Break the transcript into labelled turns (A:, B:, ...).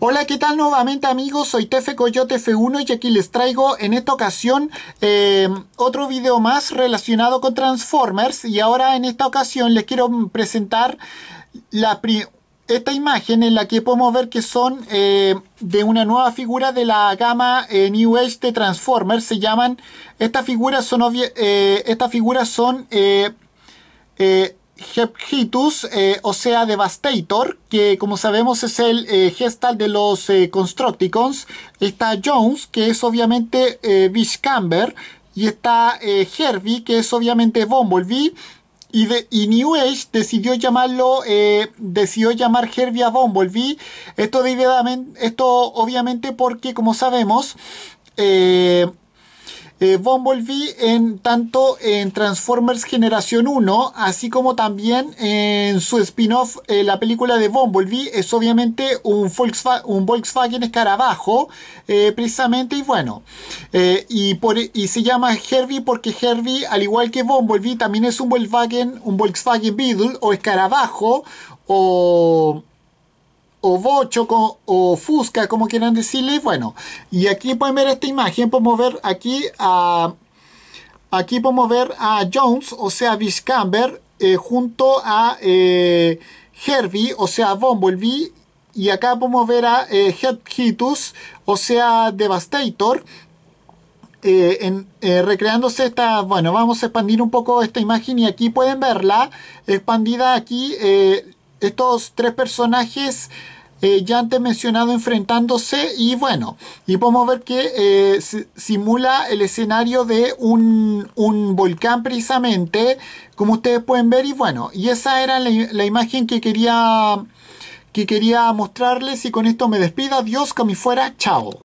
A: Hola, ¿qué tal nuevamente amigos? Soy Tefe Coyote F1 y aquí les traigo en esta ocasión em, otro video más relacionado con Transformers y ahora en esta ocasión les quiero presentar esta imagen en la que podemos ver que son eh, de una nueva figura de la gama eh, New Age de Transformers se llaman estas figuras son eh, estas figuras son Hephitus, eh, o sea, Devastator, que como sabemos es el eh, gestal de los eh, Constructicons. Está Jones, que es obviamente Vishcamber. Y está Herbie, que es obviamente Bumblebee. Y, de, New Age decidió llamarlo, decidió llamar Herbie a Bumblebee. Esto, esto obviamente porque, como sabemos, eh, Bumblebee en tanto en Transformers Generación 1, así como también en su spin-off, eh, la película de Bumblebee, es obviamente un, Volkswagen, un Volkswagen escarabajo, eh, precisamente, y bueno, y, y se llama Herbie porque Herbie, al igual que Bumblebee, también es un Volkswagen, un Volkswagen Beetle o escarabajo, o o bocho o fusca, como quieran decirle. Bueno, y aquí pueden ver esta imagen, podemos ver aquí a... Aquí podemos ver a Jones, o sea, Viscamber, eh, junto a eh, Herbie, o sea, Bumblebee. Y acá podemos ver a eh, o sea, Devastator. Eh, recreándose esta, bueno, vamos a expandir un poco esta imagen y aquí pueden verla, expandida aquí, estos tres personajes eh, ya antes mencionado enfrentándose y bueno, y podemos ver que eh, simula el escenario de un, un, volcán precisamente, como ustedes pueden ver y bueno, y esa era la, la imagen que quería, que quería mostrarles y con esto me despido, adiós, que fuera, chao.